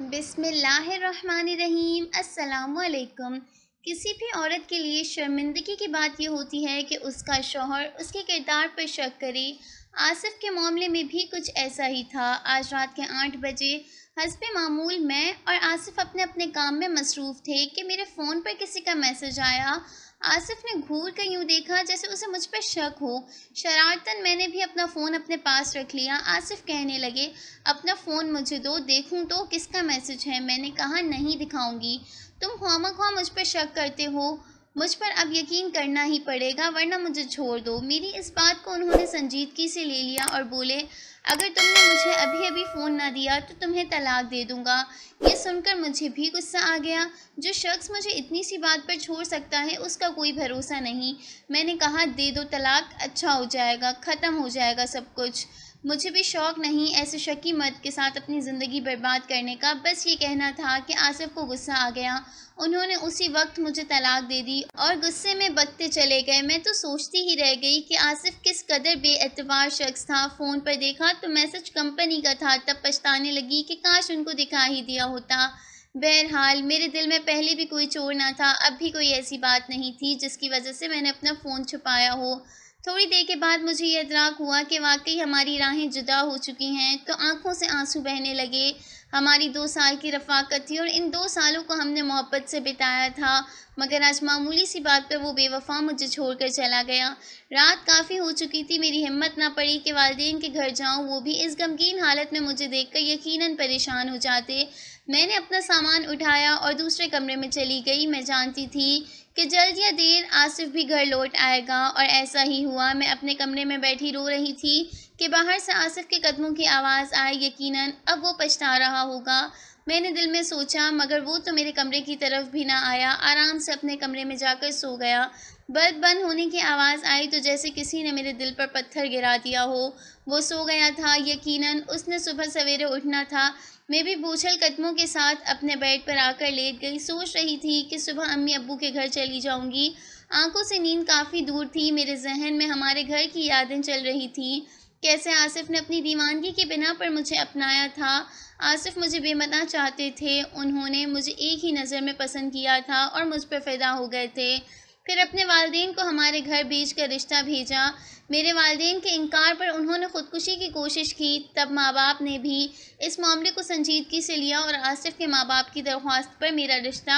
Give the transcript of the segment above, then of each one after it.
बिसमीम असलकम किसी भी औरत के लिए शर्मिंदगी की बात यह होती है कि उसका शोहर उसके किरदार पर शक करे आसिफ के मामले में भी कुछ ऐसा ही था आज रात के आठ बजे हसब मामूल मैं और आसिफ अपने अपने काम में मसरूफ़ थे कि मेरे फ़ोन पर किसी का मैसेज आया आसिफ ने घूर कर यूँ देखा जैसे उसे मुझ पर शक हो शरारतन मैंने भी अपना फ़ोन अपने पास रख लिया आसिफ कहने लगे अपना फ़ोन मुझे दो देखूँ तो किसका मैसेज है मैंने कहा नहीं दिखाऊँगी तुम खामा खा मुझ पर शक करते हो मुझ पर अब यकीन करना ही पड़ेगा वरना मुझे छोड़ दो मेरी इस बात को उन्होंने संजीदगी से ले लिया और बोले अगर तुमने मुझे अभी अभी फ़ोन ना दिया तो तुम्हें तलाक दे दूंगा ये सुनकर मुझे भी गुस्सा आ गया जो शख्स मुझे इतनी सी बात पर छोड़ सकता है उसका कोई भरोसा नहीं मैंने कहा दे दो तलाक अच्छा हो जाएगा ख़त्म हो जाएगा सब कुछ मुझे भी शौक नहीं ऐसे शकी मर्द के साथ अपनी ज़िंदगी बर्बाद करने का बस ये कहना था कि आसिफ को गुस्सा आ गया उन्होंने उसी वक्त मुझे तलाक दे दी और गुस्से में बकते चले गए मैं तो सोचती ही रह गई कि आसिफ किस कदर बेएतबार शख्स था फ़ोन पर देखा तो मैसेज कंपनी का था तब पछताने लगी कि काश उनको दिखा ही दिया होता बहरहाल मेरे दिल में पहले भी कोई चोर ना था अब भी कोई ऐसी बात नहीं थी जिसकी वजह से मैंने अपना फ़ोन छुपाया हो थोड़ी देर के बाद मुझे यह अदराक हुआ कि वाकई हमारी राहें जुदा हो चुकी हैं तो आंखों से आंसू बहने लगे हमारी दो साल की रफाकत थी और इन दो सालों को हमने मोहब्बत से बिताया था मगर आज मामूली सी बात पर वो बेवफा मुझे छोड़ कर चला गया रात काफ़ी हो चुकी थी मेरी हिम्मत ना पड़ी कि वालदेन के घर जाऊँ वो भी इस गमगीन हालत में मुझे देख कर यकीन परेशान हो जाते मैंने अपना सामान उठाया और दूसरे कमरे में चली गई मैं जानती थी कि जल्द या देर आसिफ भी घर लौट आएगा और ऐसा ही हुआ मैं अपने कमरे में बैठी रो रही थी कि बाहर से आसिफ के कदमों की आवाज़ आए यकीनन अब वो पछता रहा होगा मैंने दिल में सोचा मगर वो तो मेरे कमरे की तरफ भी ना आया आराम से अपने कमरे में जाकर सो गया बल्ब बंद होने की आवाज़ आई तो जैसे किसी ने मेरे दिल पर पत्थर गिरा दिया हो वो सो गया था यकीनन उसने सुबह सवेरे उठना था मैं भी भूछल कदमों के साथ अपने बेड पर आकर लेट गई सोच रही थी कि सुबह अम्मी अबू के घर चली जाऊंगी आंखों से नींद काफ़ी दूर थी मेरे जहन में हमारे घर की यादें चल रही थी कैसे आसिफ ने अपनी दीवानगी की बिना पर मुझे अपनाया था आसिफ मुझे बेमतना चाहते थे उन्होंने मुझे एक ही नज़र में पसंद किया था और मुझ पर फ़िदा हो गए थे फिर अपने वालदेन को हमारे घर बीच कर रिश्ता भेजा मेरे वालदेन के इनकार पर उन्होंने ख़ुदकुशी की कोशिश की तब माँ बाप ने भी इस मामले को संजीदगी से लिया और आसिफ के माँ बाप की दरख्वास्त पर मेरा रिश्ता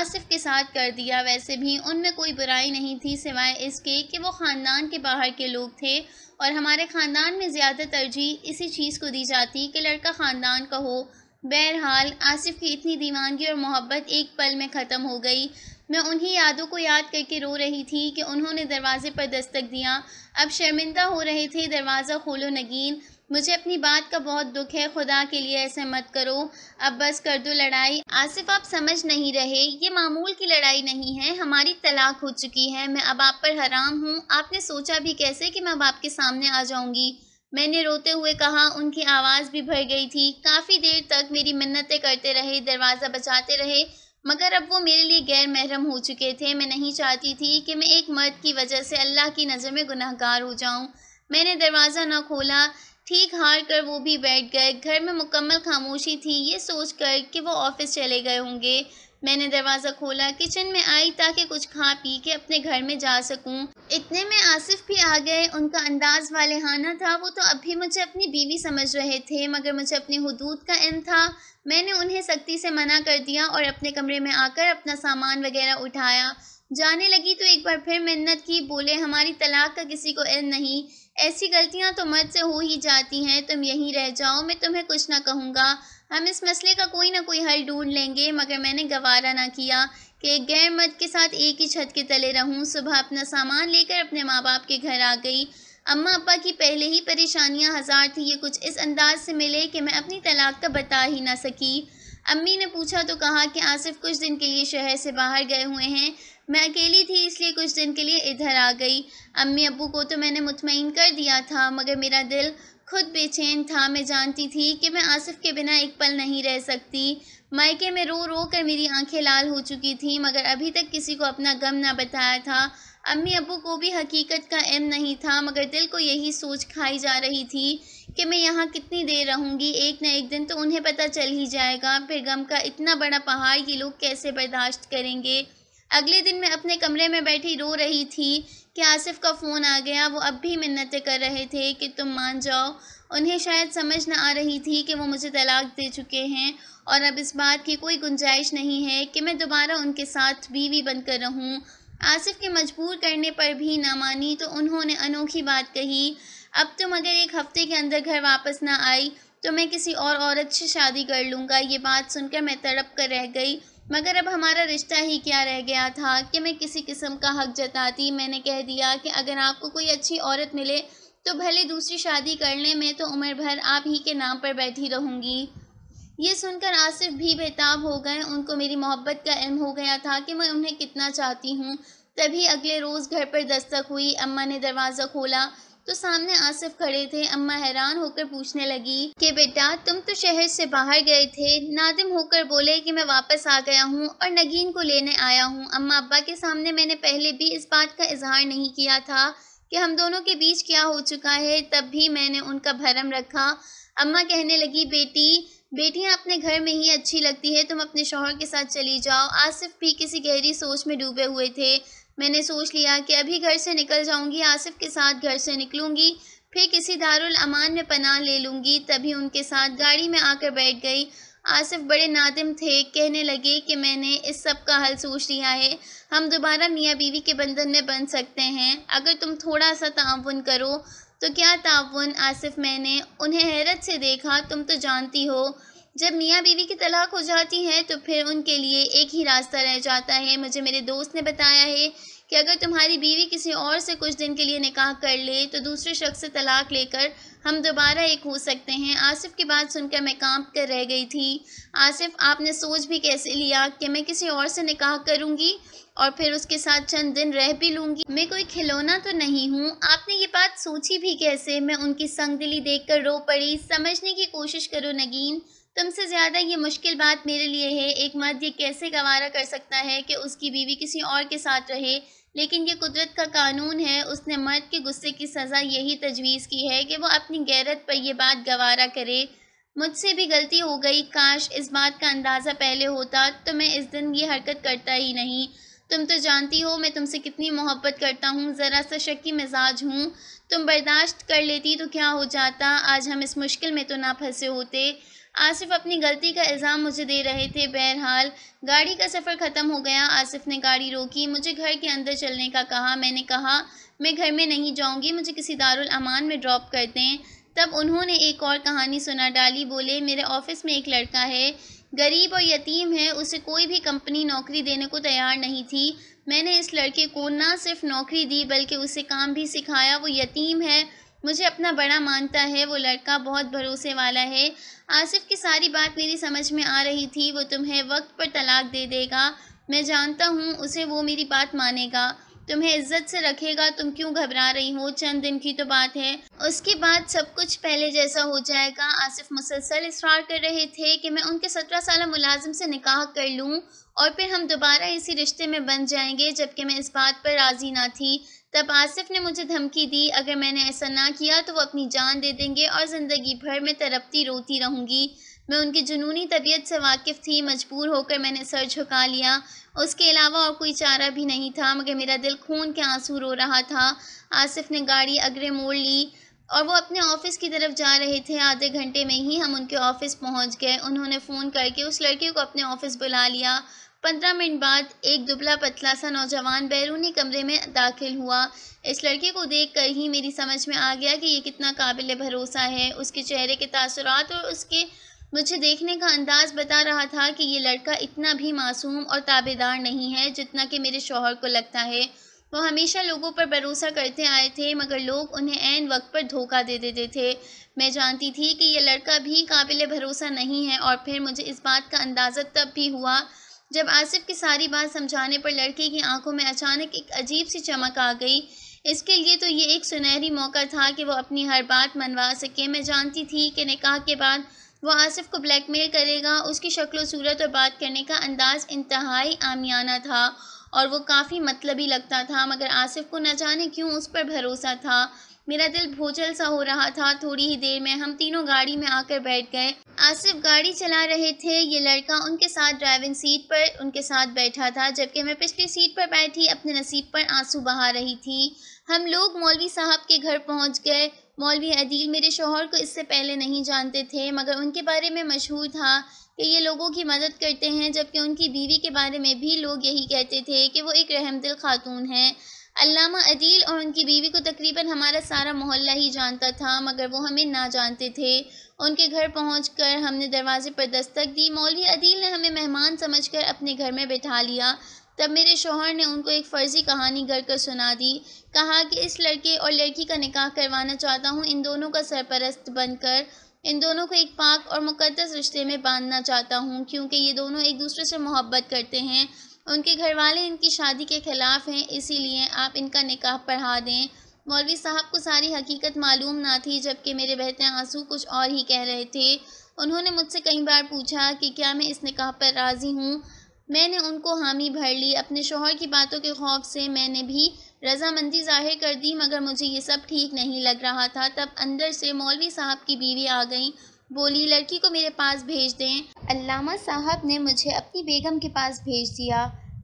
आसिफ के साथ कर दिया वैसे भी उनमें कोई बुराई नहीं थी सिवाय इसके कि वो ख़ानदान के बाहर के लोग थे और हमारे ख़ानदान में ज़्यादा तरजीह इसी चीज़ को दी जाती कि लड़का ख़ानदान का हो बहरहाल आसिफ की इतनी दीवानगी और मोहब्बत एक पल में ख़त्म हो गई मैं उन्हीं यादों को याद करके रो रही थी कि उन्होंने दरवाज़े पर दस्तक दिया अब शर्मिंदा हो रहे थे दरवाज़ा खोलो नगीन मुझे अपनी बात का बहुत दुख है खुदा के लिए ऐसे मत करो अब बस कर दो लड़ाई आसिफ आप समझ नहीं रहे ये मामूल की लड़ाई नहीं है हमारी तलाक हो चुकी है मैं अब आप पर हराम हूँ आपने सोचा भी कैसे कि मैं अब आपके सामने आ जाऊँगी मैंने रोते हुए कहा उनकी आवाज़ भी भर गई थी काफ़ी देर तक मेरी मन्नतें करते रहे दरवाज़ा बचाते रहे मगर अब वो मेरे लिए गैर महरम हो चुके थे मैं नहीं चाहती थी कि मैं एक मर्द की वजह से अल्लाह की नज़र में गुनाहगार हो जाऊँ मैंने दरवाज़ा ना खोला ठीक हार कर वो भी बैठ गए घर में मुकम्मल खामोशी थी ये सोच कर कि वो ऑफिस चले गए होंगे मैंने दरवाज़ा खोला किचन में आई ताकि कुछ खा पी के अपने घर में जा सकूं। इतने में आसिफ भी आ गए उनका अंदाज वाले हाना था वो तो अभी मुझे अपनी बीवी समझ रहे थे मगर मुझे अपनी हदूद का इन था मैंने उन्हें सख्ती से मना कर दिया और अपने कमरे में आकर अपना सामान वगैरह उठाया जाने लगी तो एक बार फिर मन्नत की बोले हमारी तलाक का किसी को इन नहीं ऐसी गलतियाँ तो मर्द से हो ही जाती हैं तुम यहीं रह जाओ मैं तुम्हें कुछ ना कहूँगा हम इस मसले का कोई ना कोई हल ढूंढ लेंगे मगर मैंने गवारा ना किया कि गैर मर्द के साथ एक ही छत के तले रहूं सुबह अपना सामान लेकर अपने माँ बाप के घर आ गई अम्मा अब्बा की पहले ही परेशानियां हज़ार थी ये कुछ इस अंदाज से मिले कि मैं अपनी तलाक का बता ही ना सकी अम्मी ने पूछा तो कहा कि आसिफ कुछ दिन के लिए शहर से बाहर गए हुए हैं मैं अकेली थी इसलिए कुछ दिन के लिए इधर आ गई अम्मी अबू को तो मैंने मुतमिन कर दिया था मगर मेरा दिल खुद बेचैन था मैं जानती थी कि मैं आसिफ के बिना एक पल नहीं रह सकती मायके में रो रो कर मेरी आंखें लाल हो चुकी थीं मगर अभी तक किसी को अपना गम ना बताया था अम्मी अबू को भी हकीकत का इम नहीं था मगर दिल को यही सोच खाई जा रही थी कि मैं यहाँ कितनी देर रहूँगी एक ना एक दिन तो उन्हें पता चल ही जाएगा फिर गम का इतना बड़ा पहाड़ ये लोग कैसे बर्दाश्त करेंगे अगले दिन मैं अपने कमरे में बैठी रो रही थी कि आसिफ का फ़ोन आ गया वो अब भी मिन्नतें कर रहे थे कि तुम मान जाओ उन्हें शायद समझ ना आ रही थी कि वो मुझे तलाक दे चुके हैं और अब इस बात की कोई गुंजाइश नहीं है कि मैं दोबारा उनके साथ बीवी बनकर रहूं आसिफ के मजबूर करने पर भी ना मानी तो उन्होंने अनोखी बात कही अब तुम तो अगर एक हफ्ते के अंदर घर वापस ना आई तो मैं किसी और औरत से शादी कर लूँगा ये बात सुनकर मैं तड़प कर रह गई मगर अब हमारा रिश्ता ही क्या रह गया था कि मैं किसी किस्म का हक जताती मैंने कह दिया कि अगर आपको कोई अच्छी औरत मिले तो भले दूसरी शादी करने में तो उम्र भर आप ही के नाम पर बैठी रहूँगी ये सुनकर आसिफ भी बेताब हो गए उनको मेरी मोहब्बत का इल्म हो गया था कि मैं उन्हें कितना चाहती हूँ तभी अगले रोज़ घर पर दस्तक हुई अम्मा ने दरवाज़ा खोला तो सामने आसिफ खड़े थे अम्मा हैरान होकर पूछने लगी कि बेटा तुम तो शहर से बाहर गए थे नादिम होकर बोले कि मैं वापस आ गया हूँ और नगीन को लेने आया हूँ अम्मा अब्बा के सामने मैंने पहले भी इस बात का इजहार नहीं किया था कि हम दोनों के बीच क्या हो चुका है तब भी मैंने उनका भरम रखा अम्मा कहने लगी बेटी बेटियां अपने घर में ही अच्छी लगती है तुम अपने शोहर के साथ चली जाओ आसिफ भी किसी गहरी सोच में डूबे हुए थे मैंने सोच लिया कि अभी घर से निकल जाऊंगी आसिफ के साथ घर से निकलूंगी फिर किसी दारुल अमान में पनाह ले लूँगी तभी उनके साथ गाड़ी में आकर बैठ गई आसिफ बड़े नादिम थे कहने लगे कि मैंने इस सब का हल सोच लिया है हम दोबारा मियाँ बीवी के बंधन में बन सकते हैं अगर तुम थोड़ा सा ताउन करो तो क्या ताउन आसिफ मैंने उन्हें हैरत से देखा तुम तो जानती हो जब मियाँ बीवी की तलाक हो जाती है तो फिर उनके लिए एक ही रास्ता रह जाता है मुझे मेरे दोस्त ने बताया है कि अगर तुम्हारी बीवी किसी और से कुछ दिन के लिए निकाह कर ले तो दूसरे शख्स से तलाक लेकर हम दोबारा एक हो सकते हैं आसिफ की बात सुनकर मैं कांप कर रह गई थी आसिफ आपने सोच भी कैसे लिया कि मैं किसी और से निकाह करूंगी और फिर उसके साथ चंद दिन रह भी लूंगी मैं कोई खिलौना तो नहीं हूँ आपने ये बात सोची भी कैसे मैं उनकी संगदिली देखकर रो पड़ी समझने की कोशिश करो नगीन तुमसे ज़्यादा ये मुश्किल बात मेरे लिए है एक मर्द ये कैसे गवारा कर सकता है कि उसकी बीवी किसी और के साथ रहे लेकिन ये कुदरत का कानून है उसने मर्द के गुस्से की सज़ा यही तजवीज़ की है कि वो अपनी गैरत पर यह बात गवारा करे मुझसे भी गलती हो गई काश इस बात का अंदाज़ा पहले होता तो मैं इस दिन ये हरकत करता ही नहीं तुम तो जानती हो मैं तुमसे कितनी मोहब्बत करता हूँ ज़रा सा शक्की मिजाज हूँ तुम बर्दाश्त कर लेती तो क्या हो जाता आज हम इस मुश्किल में तो ना फंसे होते आसिफ अपनी गलती का इल्ज़ाम मुझे दे रहे थे बहरहाल गाड़ी का सफ़र ख़त्म हो गया आसिफ ने गाड़ी रोकी मुझे घर के अंदर चलने का कहा मैंने कहा मैं घर में नहीं जाऊँगी मुझे किसी दारुल अमान में ड्रॉप कर दें तब उन्होंने एक और कहानी सुना डाली बोले मेरे ऑफिस में एक लड़का है गरीब और यतीम है उसे कोई भी कंपनी नौकरी देने को तैयार नहीं थी मैंने इस लड़के को ना सिर्फ नौकरी दी बल्कि उसे काम भी सिखाया वो यतीम है मुझे अपना बड़ा मानता है वो लड़का बहुत भरोसे वाला है आसिफ की सारी बात मेरी समझ में आ रही थी वो तुम्हें वक्त पर तलाक दे देगा मैं जानता हूँ उसे वो मेरी बात मानेगा तुम्हें इज्जत से रखेगा तुम क्यों घबरा रही हो चंद दिन की तो बात है उसके बाद सब कुछ पहले जैसा हो जाएगा आसिफ मुसलसल इसरार कर रहे थे कि मैं उनके सत्रह साल मुलाजिम से निकाह कर लूँ और फिर हम दोबारा इसी रिश्ते में बन जाएंगे जबकि मैं इस बात पर राजी ना थी तब आसिफ ने मुझे धमकी दी अगर मैंने ऐसा ना किया तो वो अपनी जान दे देंगे और ज़िंदगी भर में तरपती रोती रहूँगी मैं उनकी जुनूनी तबीयत से वाकिफ़ थी मजबूर होकर मैंने सर झुका लिया उसके अलावा और कोई चारा भी नहीं था मगर मेरा दिल खून के आंसू रो रहा था आसिफ ने गाड़ी अगरे मोड़ ली और वो अपने ऑफिस की तरफ जा रहे थे आधे घंटे में ही हम उनके ऑफिस पहुंच गए उन्होंने फ़ोन करके उस लड़के को अपने ऑफिस बुला लिया पंद्रह मिनट बाद एक दुबला पतला सा नौजवान बैरूनी कमरे में दाखिल हुआ इस लड़के को देख कर ही मेरी समझ में आ गया कि ये कितना काबिल भरोसा है उसके चेहरे के तासरात और उसके मुझे देखने का अंदाज़ बता रहा था कि ये लड़का इतना भी मासूम और ताबेदार नहीं है जितना कि मेरे शोहर को लगता है वो हमेशा लोगों पर भरोसा करते आए थे मगर लोग उन्हें ऐन वक्त पर धोखा दे देते थे मैं जानती थी कि यह लड़का भी काबिल भरोसा नहीं है और फिर मुझे इस बात का अंदाज़ा तब भी हुआ जब आसिफ की सारी बात समझाने पर लड़के की आंखों में अचानक एक अजीब सी चमक आ गई इसके लिए तो ये एक सुनहरी मौका था कि वो अपनी हर बात मनवा सके मैं जानती थी कि निकाह के बाद वो आसिफ को ब्लैकमेल करेगा उसकी शक्ल सूरत और बात करने का अंदाज़ इंतहाई आमियाना था और वो काफ़ी मतलबी लगता था मगर आसिफ को न जाने क्यों उस पर भरोसा था मेरा दिल भूचल सा हो रहा था थोड़ी ही देर में हम तीनों गाड़ी में आकर बैठ गए आसिफ गाड़ी चला रहे थे ये लड़का उनके साथ ड्राइविंग सीट पर उनके साथ बैठा था जबकि मैं पिछली सीट पर बैठी अपने नसीब पर आंसू बहा रही थी हम लोग मौलवी साहब के घर पहुंच गए मौलवी अदील मेरे शोहर को इससे पहले नहीं जानते थे मगर उनके बारे में मशहूर था कि ये लोगों की मदद करते हैं जबकि उनकी बीवी के बारे में भी लोग यही कहते थे कि वो एक रहमदिल खातून हैं अल्लामा अदील और उनकी बीवी को तकरीबन हमारा सारा मोहल्ला ही जानता था मगर वो हमें ना जानते थे उनके घर पहुंचकर हमने दरवाजे पर दस्तक दी मौलवी अदील ने हमें मेहमान समझकर अपने घर में बैठा लिया तब मेरे शोहर ने उनको एक फ़र्ज़ी कहानी घर कर सुना दी कहा कि इस लड़के और लड़की का निकाह करवाना चाहता हूँ इन दोनों का सरपरस्त बनकर इन दोनों को एक पाक और मुकदस रिश्ते में बांधना चाहता हूँ क्योंकि ये दोनों एक दूसरे से मोहब्बत करते हैं उनके घर वाले इनकी शादी के ख़िलाफ़ हैं इसीलिए आप इनका निकाह पढ़ा दें मौलवी साहब को सारी हकीकत मालूम ना थी जबकि मेरे बहते आंसू कुछ और ही कह रहे थे उन्होंने मुझसे कई बार पूछा कि क्या मैं इस निकाह पर राज़ी हूँ मैंने उनको हामी भर ली अपने शोहर की बातों के खौफ से मैंने भी रजामंदी जाहिर कर दी मगर मुझे ये सब ठीक नहीं लग रहा था तब अंदर से मौलवी साहब की बीवी आ गई बोली लड़की को मेरे पास भेज दें अल्लामा साहब ने मुझे अपनी बेगम के पास भेज दिया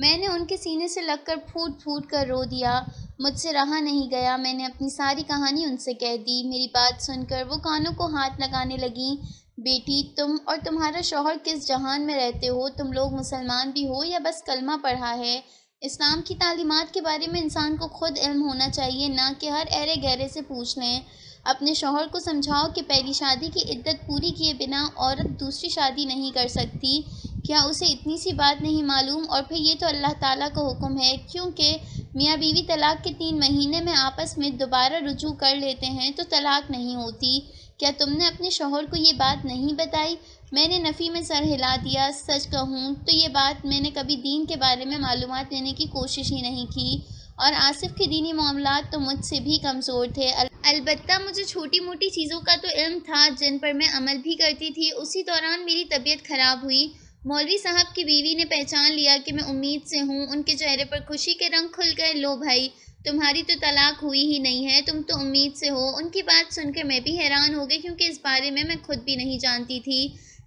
मैंने उनके सीने से लगकर फूट फूट कर रो दिया मुझसे रहा नहीं गया मैंने अपनी सारी कहानी उनसे कह दी मेरी बात सुनकर वो कानों को हाथ लगाने लगी बेटी तुम और तुम्हारा शोहर किस जहान में रहते हो तुम लोग मुसलमान भी हो या बस कलमा पढ़ा है इस्लाम की तालीमत के बारे में इंसान को खुद इल्म होना चाहिए ना कि हर अरे गहरे से पूछ लें अपने शोहर को समझाओ कि पहली शादी की इद्दत पूरी किए बिना औरत दूसरी शादी नहीं कर सकती क्या उसे इतनी सी बात नहीं मालूम और फिर ये तो अल्लाह ताला का हुक्म है क्योंकि मियाँ बीवी तलाक के तीन महीने में आपस में दोबारा रुजू कर लेते हैं तो तलाक नहीं होती क्या तुमने अपने शोहर को ये बात नहीं बताई मैंने नफ़ी में सर हिला दिया सच कहूँ तो ये बात मैंने कभी दीन के बारे में मालूम लेने की कोशिश ही नहीं की और आसिफ के दीनी मामला तो मुझसे भी कमज़ोर थे अलबत् मुझे छोटी मोटी चीज़ों का तो इल्म था जिन पर मैं अमल भी करती थी उसी दौरान मेरी तबीयत ख़राब हुई मौलवी साहब की बीवी ने पहचान लिया कि मैं उम्मीद से हूँ उनके चेहरे पर खुशी के रंग खुल गए लो भाई तुम्हारी तो तलाक हुई ही नहीं है तुम तो उम्मीद से हो उनकी बात सुनकर मैं भी हैरान हो गई क्योंकि इस बारे में मैं खुद भी नहीं जानती थी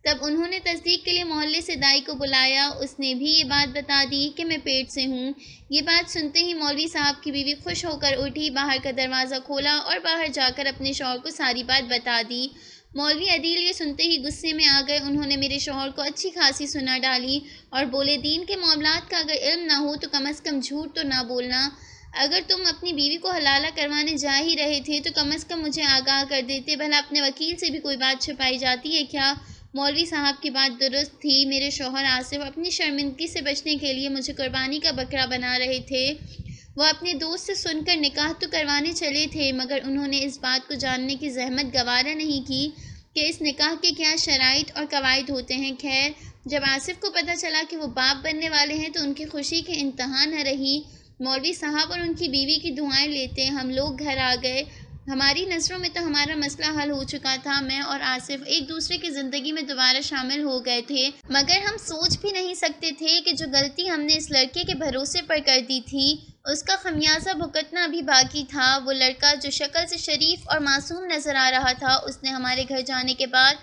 तब उन्होंने तस्दीक के लिए मोहल्ले से दाई को बुलाया उसने भी ये बात बता दी कि मैं पेट से हूँ ये बात सुनते ही मौलवी साहब की बीवी खुश होकर उठी बाहर का दरवाज़ा खोला और बाहर जाकर अपने शोहर को सारी बात बता दी मौलवी अदील ये सुनते ही गुस्से में आ गए उन्होंने मेरे शोहर को अच्छी खासी सुना डाली और बोले दीन के मामला का अगर इल्म ना हो तो कम अज़ कम झूठ तो ना बोलना अगर तुम अपनी बीवी को हलाला करवाने जा ही रहे थे तो कम अज़ कम मुझे आगाह कर देते भला अपने वकील से भी कोई बात छुपाई जाती है क्या मौलवी साहब की बात दुरुस्त थी मेरे शोहर आसिफ अपनी शर्मिंदगी से बचने के लिए मुझे कुर्बानी का बकरा बना रहे थे वह अपने दोस्त से सुनकर निकाह तो करवाने चले थे मगर उन्होंने इस बात को जानने की जहमत गवारा नहीं की कि इस निकाह के क्या शराइत और कवायद होते हैं खैर जब आसिफ को पता चला कि वो बाप बनने वाले हैं तो उनकी खुशी के इंतहा न रही मौलवी साहब और उनकी बीवी की दुआएं लेते हम लोग घर आ गए हमारी नज़रों में तो हमारा मसला हल हो चुका था मैं और आसिफ एक दूसरे की ज़िंदगी में दोबारा शामिल हो गए थे मगर हम सोच भी नहीं सकते थे कि जो गलती हमने इस लड़के के भरोसे पर कर दी थी उसका खमियाजा भुगतना भी बाकी था वो लड़का जो शक्ल से शरीफ और मासूम नज़र आ रहा था उसने हमारे घर जाने के बाद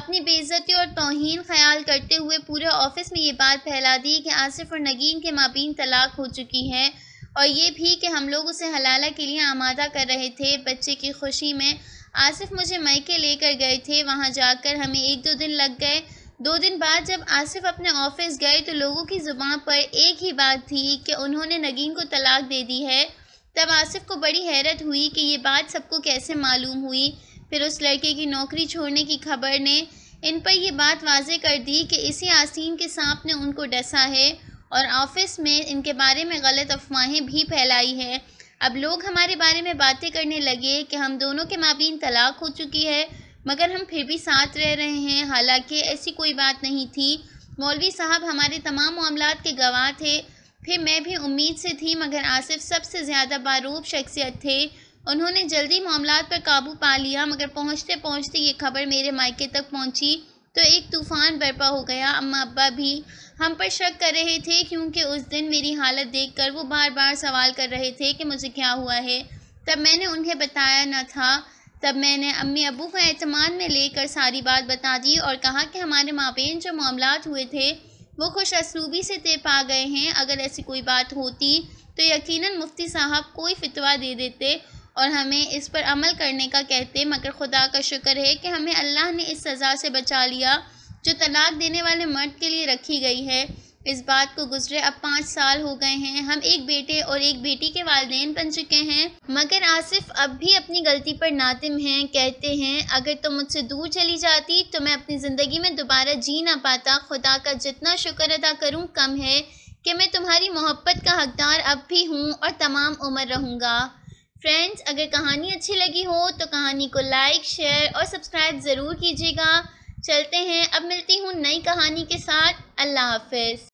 अपनी बेइज्जती और तोहन ख्याल करते हुए पूरे ऑफिस में ये बात फैला दी कि आसिफ और नगीन के माबीन तलाक हो चुकी है और ये भी कि हम लोग उसे हलाला के लिए आमादा कर रहे थे बच्चे की खुशी में आसिफ मुझे मैके लेकर गए थे वहाँ जाकर हमें एक दो दिन लग गए दो दिन बाद जब आसिफ अपने ऑफिस गए तो लोगों की ज़ुबान पर एक ही बात थी कि उन्होंने नगीन को तलाक दे दी है तब आसिफ को बड़ी हैरत हुई कि ये बात सबको कैसे मालूम हुई फिर उस लड़के की नौकरी छोड़ने की खबर ने इन पर यह बात वाजे कर दी कि इसी आसीन के सांप ने उनको डसा है और ऑफिस में इनके बारे में गलत अफवाहें भी फैलाई हैं अब लोग हमारे बारे में बातें करने लगे कि हम दोनों के माबीन तलाक हो चुकी है मगर हम फिर भी साथ रह रहे हैं हालांकि ऐसी कोई बात नहीं थी मौलवी साहब हमारे तमाम मामला के गवाह थे फिर मैं भी उम्मीद से थी मगर आसिफ सबसे ज़्यादा बारूब शख्सियत थे उन्होंने जल्दी मामला पर काबू पा लिया मगर पहुँचते पहुँचते ये खबर मेरे मायके तक पहुँची तो एक तूफ़ान बर्पा हो गया अम्मा अब्बा भी हम पर शक कर रहे थे क्योंकि उस दिन मेरी हालत देखकर वो बार बार सवाल कर रहे थे कि मुझे क्या हुआ है तब मैंने उन्हें बताया न था तब मैंने अम्मी अबू को अतमान में लेकर सारी बात बता दी और कहा कि हमारे मापेन जो मामला हुए थे वो खुश असलूबी से तय पा गए हैं अगर ऐसी कोई बात होती तो यकीनन मुफ्ती साहब कोई फितवा दे देते और हमें इस पर अमल करने का कहते मगर खुदा का शुक्र है कि हमें अल्लाह ने इस सज़ा से बचा लिया जो तलाक देने वाले मर्द के लिए रखी गई है इस बात को गुजरे अब पाँच साल हो गए हैं हम एक बेटे और एक बेटी के वालदेन बन चुके हैं मगर आसिफ अब भी अपनी गलती पर नातिम हैं कहते हैं अगर तुम तो मुझसे दूर चली जाती तो मैं अपनी ज़िंदगी में दोबारा जी ना पाता खुदा का जितना शुक्र अदा करूँ कम है कि मैं तुम्हारी मोहब्बत का हकदार अब भी हूँ और तमाम उम्र रहूँगा फ्रेंड्स अगर कहानी अच्छी लगी हो तो कहानी को लाइक शेयर और सब्सक्राइब ज़रूर कीजिएगा चलते हैं अब मिलती हूँ नई कहानी के साथ अल्लाह हाफिज़